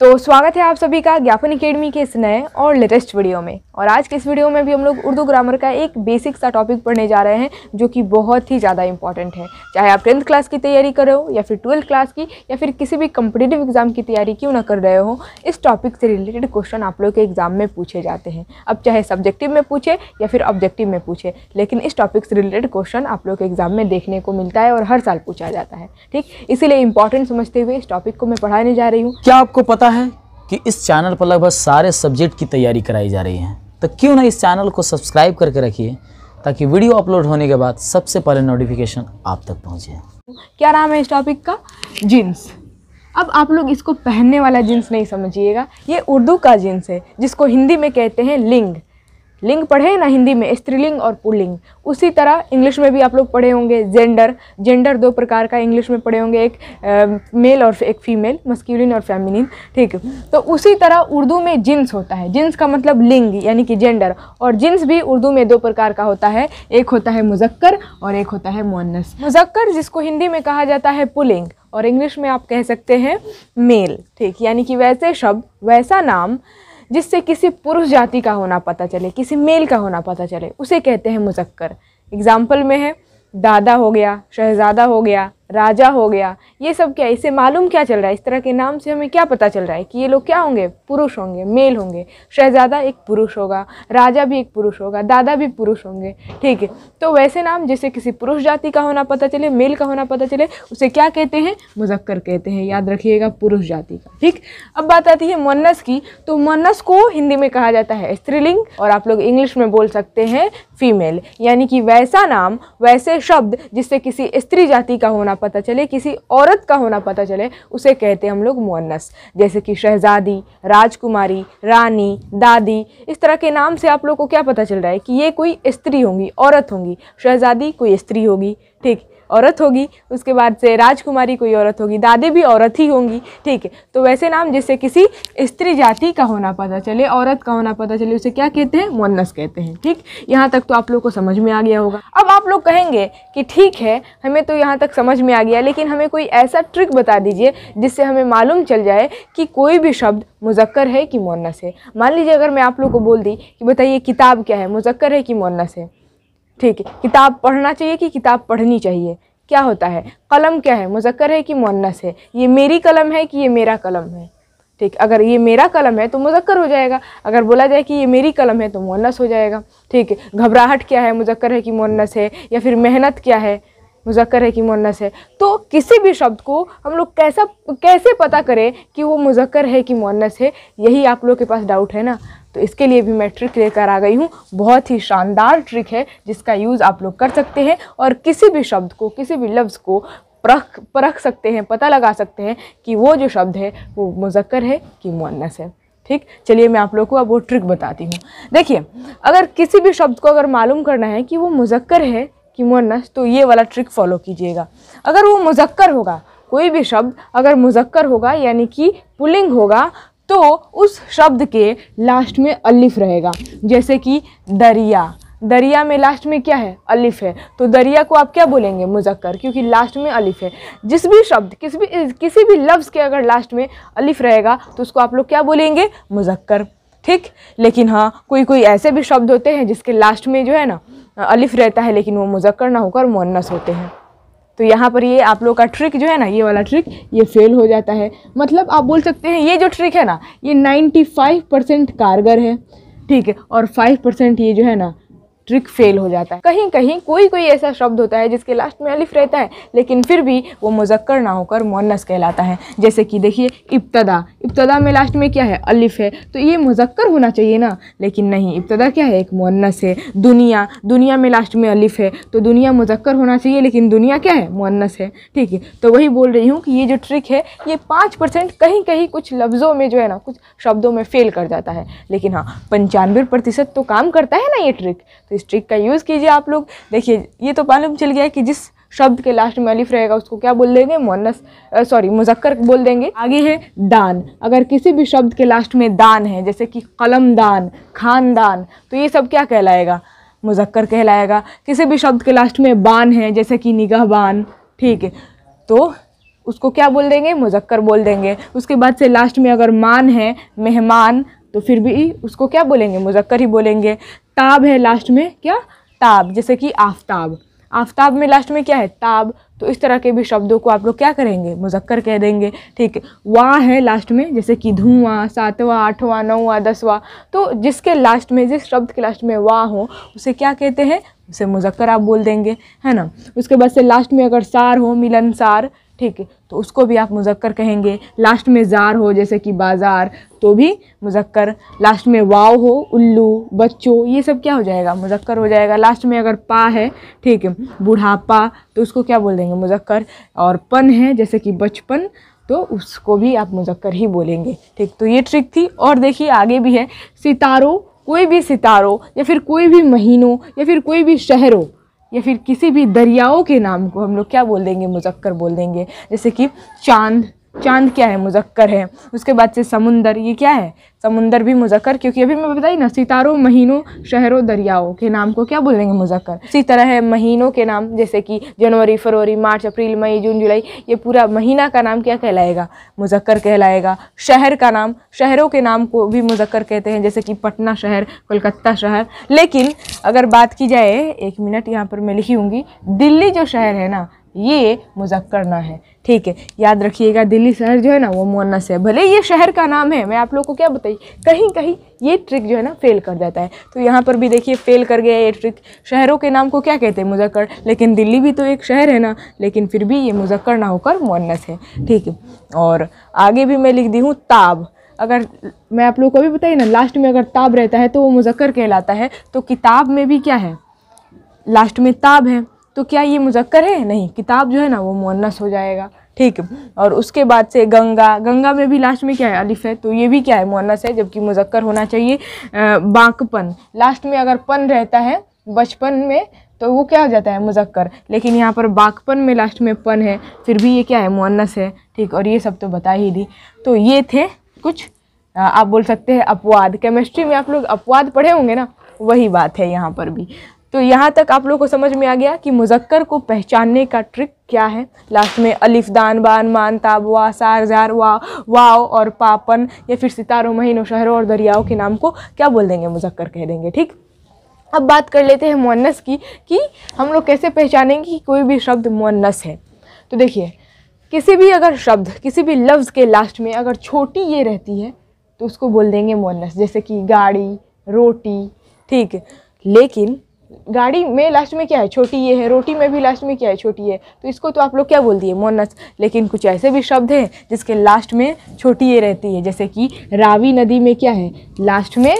तो स्वागत है आप सभी का ज्ञापन अकेडमी के इस नए और लेटेस्ट वीडियो में और आज के इस वीडियो में भी हम लोग उर्दू ग्रामर का एक बेसिक सा टॉपिक पढ़ने जा रहे हैं जो कि बहुत ही ज़्यादा इंपॉर्टेंट है चाहे आप टेंथ क्लास की तैयारी कर रहे हो या फिर ट्वेल्थ क्लास की या फिर किसी भी कम्पिटेटिव एग्ज़ाम की तैयारी क्यों ना कर रहे हो इस टॉपिक से रिलेटेड क्वेश्चन आप लोग के एग्ज़ाम में पूछे जाते हैं अब चाहे सब्जेक्टिव में पूछे या फिर ऑब्जेक्टिव में पूछे लेकिन इस टॉपिक से रिलेटेड क्वेश्चन आप लोग के एग्ज़ाम में देखने को मिलता है और हर साल पूछा जाता है ठीक इसीलिए इंपॉर्टेंट समझते हुए इस टॉपिक को मैं पढ़ाने जा रही हूँ क्या आपको पता है कि इस चैनल पर लगभग सारे सब्जेक्ट की तैयारी कराई जा रही है तो क्यों ना इस चैनल को सब्सक्राइब करके रखिए ताकि वीडियो अपलोड होने के बाद सबसे पहले नोटिफिकेशन आप तक पहुंचे क्या नाम है इस टॉपिक का जीन्स अब आप लोग इसको पहनने वाला जीन्स नहीं समझिएगा ये उर्दू का जीन्स है जिसको हिंदी में कहते हैं लिंग लिंग पढ़े ना हिंदी में स्त्रीलिंग और पुल्लिंग उसी तरह इंग्लिश में भी आप लोग पढ़े होंगे जेंडर जेंडर दो प्रकार का इंग्लिश में पढ़े होंगे एक मेल और एक फीमेल मस्क्यूलिन और फेमिनिन ठीक तो उसी तरह उर्दू में जिन्स होता है जिन्स का मतलब लिंग यानी कि जेंडर और जिन्स भी उर्दू में दो प्रकार का होता है एक होता है मुजक्कर और एक होता है मुन्नस मुजक्कर जिसको हिंदी में कहा जाता है पुलिंग और इंग्लिश में आप कह सकते हैं मेल ठीक यानी कि वैसे शब्द वैसा नाम जिससे किसी पुरुष जाति का होना पता चले किसी मेल का होना पता चले उसे कहते हैं मुजक्कर एग्ज़ाम्पल में है दादा हो गया शहज़ादा हो गया राजा हो गया ये सब क्या है इसे मालूम क्या चल रहा है इस तरह के नाम से हमें क्या पता चल रहा है कि ये लोग क्या होंगे पुरुष होंगे मेल होंगे शहजादा एक पुरुष होगा राजा भी एक पुरुष होगा दादा भी पुरुष होंगे ठीक है तो वैसे नाम जिसे किसी पुरुष जाति का होना पता चले मेल का होना पता चले उसे क्या कहते हैं मुजक्कर कहते हैं याद रखिएगा पुरुष जाति का ठीक अब बात आती है मुन्नस की तो मुन्नस को हिंदी में कहा जाता है स्त्रीलिंग और आप लोग इंग्लिश में बोल सकते हैं फीमेल यानी कि वैसा नाम वैसे शब्द जिससे किसी स्त्री जाति का होना पता चले किसी औरत का होना पता चले उसे कहते हम लोग मुअन्नस जैसे कि शहजादी राजकुमारी रानी दादी इस तरह के नाम से आप लोग को क्या पता चल रहा है कि ये कोई स्त्री होंगी औरत होंगी शहजादी कोई स्त्री होगी ठीक औरत होगी उसके बाद से राजकुमारी कोई औरत होगी दादे भी औरत ही होंगी ठीक है तो वैसे नाम जिससे किसी स्त्री जाति का होना पता चले औरत का होना पता चले उसे क्या कहते हैं मुन्नस कहते हैं ठीक यहाँ तक तो आप लोग को समझ में आ गया होगा अब आप लोग कहेंगे कि ठीक है हमें तो यहाँ तक समझ में आ गया लेकिन हमें कोई ऐसा ट्रिक बता दीजिए जिससे हमें मालूम चल जाए कि कोई भी शब्द मुजक्कर है कि मुन्नस है मान लीजिए अगर मैं आप लोग को बोल दी कि बताइए किताब क्या है मुजक्कर है कि मुन्नस है ठीक है किताब पढ़ना चाहिए कि किताब पढ़नी चाहिए क्या होता है कलम क्या है मुजक्र है कि मुन्नस है ये मेरी कलम है कि ये मेरा कलम है ठीक अगर ये मेरा कलम है तो मुजक्र हो जाएगा अगर बोला जाए कि ये मेरी कलम है तो मुन्नस हो जाएगा ठीक है घबराहट क्या है मुजक्र है कि मुन्नस है या फिर मेहनत क्या है मुजक्र है कि मुन्नस है तो किसी भी शब्द को हम लोग कैसा कैसे पता करें कि वो मुजक्र है कि मुन्नस है यही आप लोग के पास डाउट है ना तो इसके लिए भी मैं ट्रिक लेकर आ गई हूँ बहुत ही शानदार ट्रिक है जिसका यूज़ आप लोग कर सकते हैं और किसी भी शब्द को किसी भी लफ्ज़ को परख परख सकते हैं पता लगा सकते हैं कि वो जो शब्द है वो मुजक्कर है कि मुन्नस है ठीक चलिए मैं आप लोग को अब वो ट्रिक बताती हूँ देखिए अगर किसी भी शब्द को अगर मालूम करना है कि वो मुजक्कर है कि मुन्नस तो ये वाला ट्रिक फॉलो कीजिएगा अगर वो मुजक्कर होगा कोई भी शब्द अगर मुजक्कर होगा यानी कि पुलिंग होगा तो उस शब्द के लास्ट में अलिफ रहेगा जैसे कि दरिया दरिया में लास्ट में क्या है अलिफ है तो दरिया को आप क्या बोलेंगे मुजक्कर क्योंकि लास्ट में अलिफ है जिस भी शब्द किस भी किसी भी लफ्ज़ के अगर लास्ट में अलिफ रहेगा तो उसको आप लोग क्या बोलेंगे मुजक्कर ठीक लेकिन हाँ कोई कोई ऐसे भी शब्द होते हैं जिसके लास्ट में जो है ना अलिफ रहता है लेकिन वो मुजक्कर ना होकर मुन्नस होते हैं तो यहाँ पर ये आप लोग का ट्रिक जो है ना ये वाला ट्रिक ये फेल हो जाता है मतलब आप बोल सकते हैं ये जो ट्रिक है ना ये नाइन्टी फाइव परसेंट कारगर है ठीक है और फाइव परसेंट ये जो है ना ट्रिक फेल हो जाता है कहीं कहीं कोई कोई ऐसा शब्द होता है जिसके लास्ट में अलिफ रहता है लेकिन फिर भी वो मुजक्कर ना होकर मोनस कहलाता है जैसे कि देखिए इब्तदा इब्तदा में लास्ट में क्या है अलिफ़ है तो ये मुजक्कर होना चाहिए ना लेकिन नहीं इब्तदा क्या है एक मुन्नस है दुनिया दुनिया में लास्ट में अलिफ़ है तो दुनिया मुजक्कर होना चाहिए लेकिन दुनिया क्या है मुन्नस है ठीक है तो वही बोल रही हूँ कि ये जो ट्रिक है ये पाँच परसेंट कहीं कहीं कुछ लफ्ज़ों में जो है ना कुछ शब्दों में फ़ेल कर जाता है लेकिन हाँ पंचानवे प्रतिशत तो काम करता है ना ये ट्रिक तो इस ट्रिक का यूज़ कीजिए आप लोग देखिए ये तो मालूम चल गया कि जिस शब्द के लास्ट में अलिफ रहेगा उसको क्या बोल देंगे मोनस सॉरी मुजक्कर बोल देंगे आगे है दान अगर किसी भी शब्द के लास्ट में दान है जैसे कि कलम दान खानदान तो ये सब क्या कहलाएगा मुजक्कर कहलाएगा किसी भी शब्द के लास्ट में बान है जैसे कि निगाह बान ठीक है तो उसको क्या बोल देंगे मुजक्कर बोल देंगे उसके बाद से लास्ट में अगर मान है मेहमान तो फिर भी उसको क्या बोलेंगे मुजक्कर ही बोलेंगे ताब है लास्ट में क्या ताब जैसे कि आफ्ताब आफ्ताब में लास्ट में क्या है ताब तो इस तरह के भी शब्दों को आप लोग क्या करेंगे मुजक्कर कह देंगे ठीक है वाह है लास्ट में जैसे कि धुआँ सातवां आठवां नौवां दसवां तो जिसके लास्ट में जिस शब्द के लास्ट में वाह हो उसे क्या कहते हैं उसे मुजक्कर आप बोल देंगे है ना उसके बाद से लास्ट में अगर सार हो मिलनसार ठीक है तो उसको भी आप मुजक्कर कहेंगे लास्ट में ज़ार हो जैसे कि बाज़ार तो भी मुजक्कर लास्ट में वाव हो उल्लू बच्चों ये सब क्या हो जाएगा मुजक्कर हो जाएगा लास्ट में अगर पा है ठीक है बूढ़ापा तो उसको क्या बोल देंगे मुजक्कर और पन है जैसे कि बचपन तो उसको भी आप मुजक्कर ही बोलेंगे ठीक तो ये ट्रिक थी और देखिए आगे भी है सितारों कोई भी सितारों या फिर कोई भी महीनों या फिर कोई भी शहरों या फिर किसी भी दरियाओं के नाम को हम लोग क्या बोल देंगे मुजक्कर बोल देंगे जैसे कि चांद चांद क्या है मुजक्कर है उसके बाद से समुंदर ये क्या है समुंदर भी मुजक्कर क्योंकि अभी मैं बताई ना सितारों महीनों शहरों दरियाओं के नाम को क्या बोलेंगे मुजक्कर इसी तरह है महीनों के नाम जैसे कि जनवरी फरवरी मार्च अप्रैल मई जून जुलाई ये पूरा महीना का नाम क्या कहलाएगा मुजक्कर कहलाएगा शहर का नाम शहरों के नाम को भी मुजक्कर कहते हैं जैसे कि पटना शहर कोलकाता शहर लेकिन अगर बात की जाए एक मिनट यहाँ पर मैं लिखी दिल्ली जो शहर है ना ये मुजक्करना है ठीक है याद रखिएगा दिल्ली शहर जो है ना वो मुन्नस है भले ये शहर का नाम है मैं आप लोग को क्या बताइए कहीं कहीं ये ट्रिक जो है ना फेल कर जाता है तो यहाँ पर भी देखिए फेल कर गया ये ट्रिक शहरों के नाम को क्या कहते हैं मुजक्कर लेकिन दिल्ली भी तो एक शहर है ना लेकिन फिर भी ये मुजक्कर ना होकर मुन्नस है ठीक है और आगे भी मैं लिख दी हूँ ताब अगर मैं आप लोग को भी बताइए ना लास्ट में अगर ताब रहता है तो वो मुजक्कर कहलाता है तो किताब में भी क्या है लास्ट में ताब है तो क्या ये मुजक्कर है नहीं किताब जो है ना वो मुन्नस हो जाएगा ठीक और उसके बाद से गंगा गंगा में भी लास्ट में क्या है अलिफ है तो ये भी क्या है मुन्नस है जबकि मुजक्कर होना चाहिए बांकपन लास्ट में अगर पन रहता है बचपन में तो वो क्या हो जाता है मुजक्कर लेकिन यहाँ पर बाकपन में लास्ट में पन है फिर भी ये क्या है मुन्नस है ठीक और ये सब तो बता ही दी तो ये थे कुछ आप बोल सकते हैं अपवाद केमिस्ट्री में आप लोग अपवाद पढ़े होंगे ना वही बात है यहाँ पर भी तो यहाँ तक आप लोग को समझ में आ गया कि मुजक्कर को पहचानने का ट्रिक क्या है लास्ट में अलिफ दान बान मान ताब वा सार जार वा वाओ और पापन या फिर सितारों महीनों शहरों और दरियाओं के नाम को क्या बोल देंगे मुजक्कर कह देंगे ठीक अब बात कर लेते हैं मुन्नस की कि हम लोग कैसे पहचानेंगे कि कोई भी शब्द मुन्नस है तो देखिए किसी भी अगर शब्द किसी भी लफ्ज़ के लास्ट में अगर छोटी ये रहती है तो उसको बोल देंगे मुन्नस जैसे कि गाड़ी रोटी ठीक लेकिन गाड़ी में लास्ट में क्या है छोटी ये है रोटी में भी लास्ट में क्या है छोटी है तो इसको तो आप लोग क्या बोल दिए मोनस लेकिन कुछ ऐसे भी शब्द हैं जिसके लास्ट में छोटी ये रहती है जैसे कि रावी नदी में क्या है लास्ट में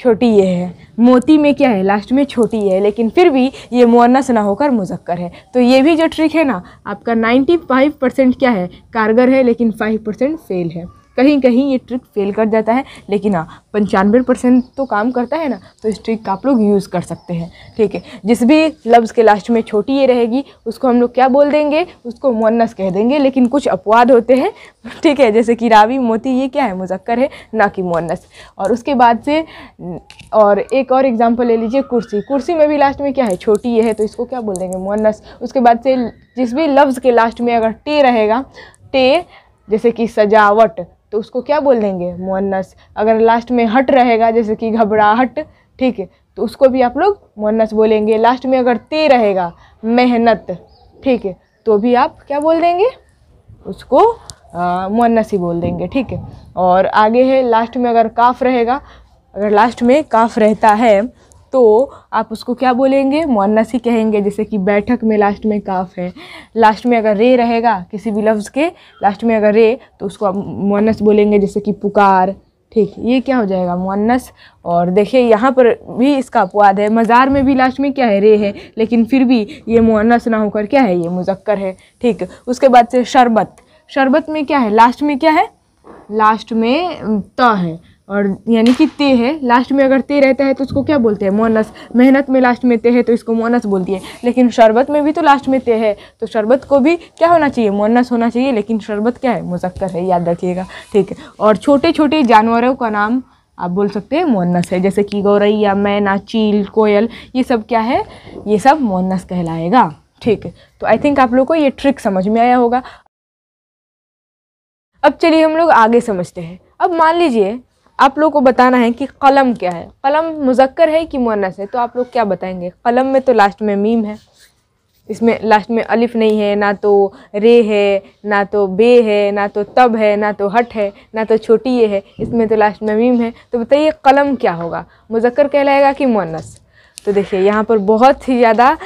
छोटी ये है मोती में क्या है लास्ट में छोटी ये है लेकिन फिर भी ये मुअन्नस ना होकर मुजक्कर है तो ये भी जो ट्रिक है ना आपका 95 परसेंट क्या है कारगर है लेकिन 5 परसेंट फेल है कहीं कहीं ये ट्रिक फेल कर जाता है लेकिन हाँ पंचानवे परसेंट तो काम करता है ना तो इस ट्रिक का आप लोग यूज़ कर सकते हैं ठीक है जिस भी लफ्ज़ के लास्ट में छोटी ये रहेगी उसको हम लोग क्या बोल देंगे उसको मुन्नस कह देंगे लेकिन कुछ अपवाद होते हैं ठीक है जैसे कि रावी मोती ये क्या है मुजक्कर है ना कि मुन्नस और उसके बाद से और एक और एग्ज़ाम्पल ले लीजिए कुर्सी कुर्सी में भी लास्ट में क्या है छोटी ये है तो इसको क्या बोल देंगे मुन्नस उसके बाद से जिस भी लफ्ज़ के लास्ट में अगर टे रहेगा टे जैसे कि सजावट तो उसको क्या बोल देंगे मुन्नस अगर लास्ट में हट रहेगा जैसे कि घबराहट ठीक है तो उसको भी आप लोग मुन्नस बोलेंगे लास्ट में अगर ते रहेगा मेहनत ठीक है तो भी आप क्या बोल देंगे उसको मुन्नस ही बोल देंगे ठीक है और आगे है लास्ट में अगर काफ रहेगा अगर लास्ट में काफ रहता है तो आप उसको क्या बोलेंगे मुन्नस ही कहेंगे जैसे कि बैठक में लास्ट में काफ है लास्ट में अगर रे रहेगा किसी भी लफ्ज़ के लास्ट में अगर रे तो उसको आप मुन्नस बोलेंगे जैसे कि पुकार ठीक ये क्या हो जाएगा मुन्नस और देखिए यहाँ पर भी इसका अपवाद है मज़ार में भी लास्ट में क्या है रे है लेकिन फिर भी ये मुन्नस ना होकर क्या है ये मुजक्कर है ठीक उसके बाद से शरबत शरबत में क्या है लास्ट में क्या है लास्ट में त है और यानी कि ते है लास्ट में अगर ते रहता है तो उसको क्या बोलते हैं मोनस मेहनत में लास्ट में ते है तो इसको मोनस बोलती है लेकिन शरबत में भी तो लास्ट में ते है तो शरबत को भी क्या होना चाहिए मोनस होना चाहिए लेकिन शरबत क्या है मुजक्कर है याद रखिएगा ठीक है और छोटे छोटे जानवरों का नाम आप बोल सकते हैं मोनस है जैसे कि गौरैया मैना चील कोयल ये सब क्या है ये सब मोनस कहलाएगा ठीक है तो आई थिंक आप लोग को ये ट्रिक समझ में आया होगा अब चलिए हम लोग आगे समझते हैं अब मान लीजिए आप लोग को बताना है कि कलम क्या है कलम मुजक्कर है कि मुन्नस है तो आप लोग क्या बताएंगे कलम में तो लास्ट में मीम है इसमें लास्ट में अलिफ नहीं है ना तो रे है ना तो बे है ना तो तब है ना तो हट है ना तो छोटी ये है इसमें तो लास्ट में मीम है तो बताइए कलम क्या होगा मुजक्कर कहलाएगा कि मुन्नस तो देखिए यहाँ पर बहुत ही ज़्यादा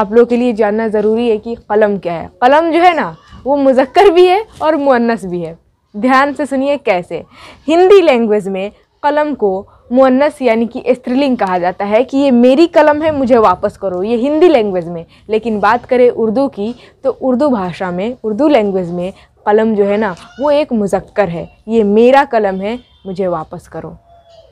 आप लोग के लिए जानना ज़रूरी है कि कलम क्या है कलम जो है ना वो मुजक्कर भी है और मुन्नस भी है ध्यान से सुनिए कैसे हिंदी लैंग्वेज में कलम को मुन्नस यानी कि स्त्रीलिंग कहा जाता है कि ये मेरी कलम है मुझे वापस करो ये हिंदी लैंग्वेज में लेकिन बात करें उर्दू की तो उर्दू भाषा में उर्दू लैंग्वेज में कलम जो है ना वो एक मुजक्कर है ये मेरा कलम है मुझे वापस करो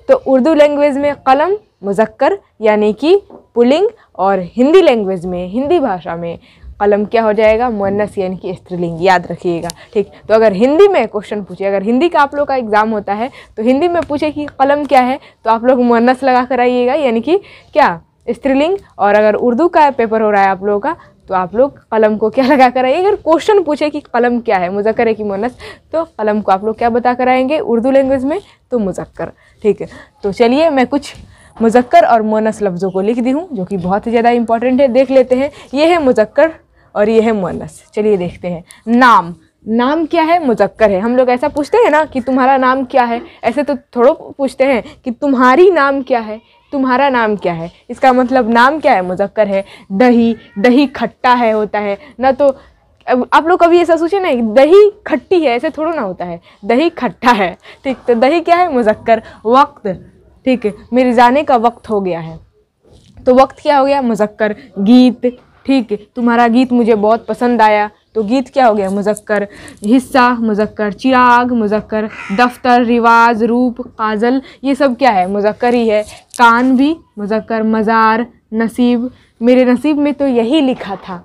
तो उर्दू लैंग्वेज में कलम मुजक्कर यानी कि पुलिंग और हिंदी लैंग्वेज में हिंदी भाषा में कलम क्या हो जाएगा मुन्नस यानी कि स्त्रीलिंग याद रखिएगा ठीक तो अगर हिंदी में क्वेश्चन पूछे अगर हिंदी का आप लोग का एग्ज़ाम होता है तो हिंदी में पूछे कि कलम क्या है तो आप लोग मुन्नस लगा कर आइएगा यानी कि क्या स्त्रीलिंग और अगर उर्दू का पेपर हो रहा है आप लोगों का तो आप लोग कलम को क्या लगा कर आइए अगर क्वेश्चन पूछे कि कलम क्या है मुजक्कर है कि मोनस तो कलम को आप लोग क्या बता कर आएंगे उर्दू लैंग्वेज में तो मुजक्कर ठीक है तो चलिए मैं कुछ मुजक्कर और मोनस लफ्ज़ों को लिख दी हूँ जो कि बहुत ही ज़्यादा इंपॉर्टेंट है देख लेते हैं ये है मुजक्कर और ये है मुअन्नस चलिए देखते हैं नाम नाम क्या है मुजक्कर है हम लोग ऐसा पूछते हैं ना कि तुम्हारा नाम क्या है ऐसे तो थोड़ा पूछते हैं कि तुम्हारी नाम क्या है तुम्हारा नाम क्या है इसका मतलब नाम क्या है मुजक्कर है दही दही खट्टा है होता है ना तो आप लोग कभी ऐसा सोचे ना दही खट्टी है ऐसे थोड़ा ना होता है दही खट्टा है ठीक तो दही क्या है मुजक्कर वक्त ठीक मेरे जाने का वक्त हो गया है तो वक्त क्या हो गया मुजक्कर गीत ठीक तुम्हारा गीत मुझे बहुत पसंद आया तो गीत क्या हो गया मुजक्कर हिस्सा मुजक्कर चिराग मुजक्कर दफ्तर रिवाज रूप काजल ये सब क्या है मुजक्कर ही है कान भी मुजक्कर मज़ार नसीब मेरे नसीब में तो यही लिखा था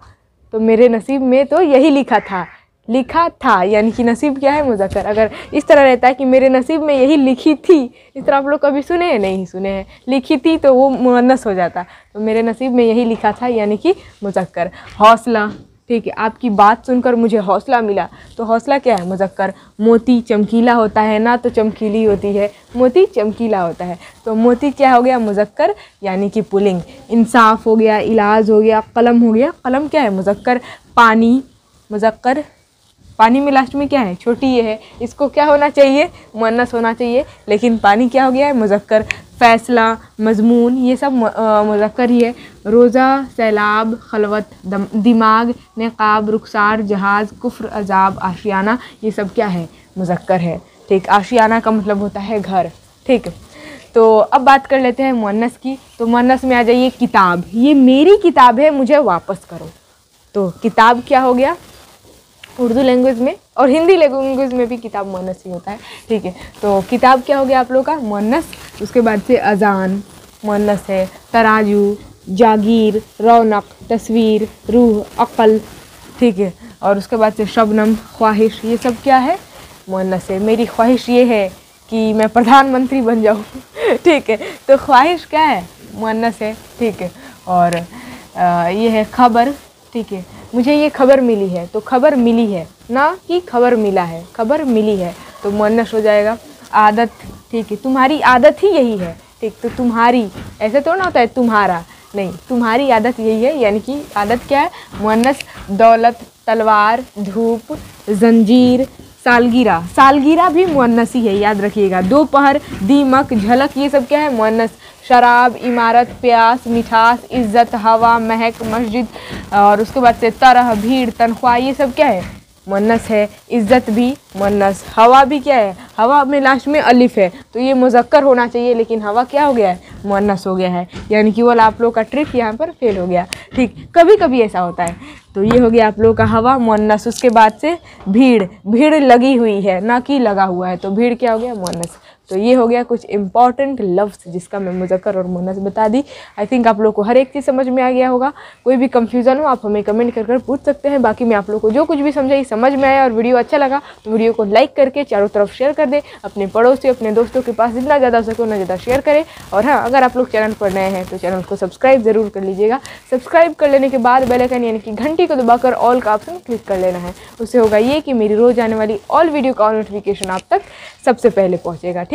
तो मेरे नसीब में तो यही लिखा था लिखा था यानी कि नसीब क्या है मुजक्कर अगर इस तरह रहता है कि मेरे नसीब में यही लिखी थी इस तरह आप लोग कभी सुने हैं नहीं सुने हैं लिखी थी तो वो मुनस हो जाता तो मेरे नसीब में यही लिखा था यानी कि मुजक्कर हौसला ठीक है आपकी बात सुनकर मुझे हौसला मिला तो हौसला क्या है मुजक्कर मोती चमकीला होता है ना तो चमकीली होती है मोती चमकीला होता है तो मोती क्या हो गया मुजक्कर यानी कि पुलिंग इंसाफ हो गया इलाज हो गया कलम हो गया कलम क्या है मुजक्कर पानी मुजक्कर पानी में लास्ट में क्या है छोटी ये है इसको क्या होना चाहिए मुन्नस होना चाहिए लेकिन पानी क्या हो गया है मुजक्कर फैसला मजमून ये सब मुजक्कर ही है रोज़ा सैलाब खलवत दम, दिमाग नकाब रुखसार जहाज़ कुफ्र अजाब आशियाना ये सब क्या है मुजक्कर है ठीक आशियाना का मतलब होता है घर ठीक तो अब बात कर लेते हैं मुन्नस की तो मुन्नस में आ जाइए किताब ये मेरी किताब है मुझे वापस करो तो किताब क्या हो गया उर्दू लैंग्वेज में और हिंदी लैंग्वेज में भी किताब मुनस ही होता है ठीक है तो किताब क्या हो गया आप लोग का मोनस उसके बाद से अजान मोनस है तराजू जागीर रौनक तस्वीर रूह अक़ल ठीक है और उसके बाद से शबनम ख्वाहिश ये सब क्या है मुनस है मेरी ख्वाहिश ये है कि मैं प्रधानमंत्री बन जाऊँ ठीक है तो ख्वाहिश क्या है मुनस है ठीक है और आ, ये है खबर ठीक है मुझे ये खबर मिली है तो खबर मिली है ना कि खबर मिला है खबर मिली है तो मुन्नस हो जाएगा आदत ठीक है तुम्हारी आदत ही यही है ठीक तो तुम्हारी ऐसे तो ना होता है तुम्हारा नहीं तुम्हारी आदत यही है यानी कि आदत क्या है मुन्नस दौलत तलवार धूप जंजीर सालगिरह सालगिरह भी ही है याद रखिएगा दोपहर दीमक झलक ये सब क्या है मुन्नस शराब इमारत प्यास मिठास इज्जत हवा महक मस्जिद और उसके बाद से तरह भीड़ तनख्वाह ये सब क्या है मुन्नस है इज्जत भी मुन्नस हवा भी क्या है हवा में लास्ट में अलिफ है तो ये मुजक्कर होना चाहिए लेकिन हवा क्या हो गया है मुन्नस हो गया है यानी कि वो आप लोग का ट्रिक यहाँ पर फेल हो गया ठीक कभी कभी ऐसा होता है तो ये हो गया आप लोगों का हवा मोनस उसके बाद से भीड़ भीड़ लगी हुई है ना कि लगा हुआ है तो भीड़ क्या हो गया मोनस तो ये हो गया कुछ इंपॉर्टेंट लफ्स जिसका मैं मुजक्कर और मुनस बता दी आई थिंक आप लोग को हर एक चीज़ समझ में आ गया होगा कोई भी कंफ्यूजन हो आप हमें कमेंट कर कर पूछ सकते हैं बाकी मैं आप लोग को जो कुछ भी समझाई समझ में आया और वीडियो अच्छा लगा तो वीडियो को लाइक करके चारों तरफ शेयर कर दें अपने पड़ोसी अपने दोस्तों के पास जितना ज़्यादा हो सके उतना ज़्यादा शेयर करें और हाँ अगर आप लोग चैनल पर नए हैं तो चैनल को सब्सक्राइब ज़रूर कर लीजिएगा सब्सक्राइब कर लेने के बाद बेलकन यानी कि घंटी को दबाकर ऑल का ऑप्शन क्लिक कर लेना है उससे होगा ये कि मेरी रोज़ आने वाली ऑल वीडियो का नोटिफिकेशन आप तक सबसे पहले पहुँचेगा ठीक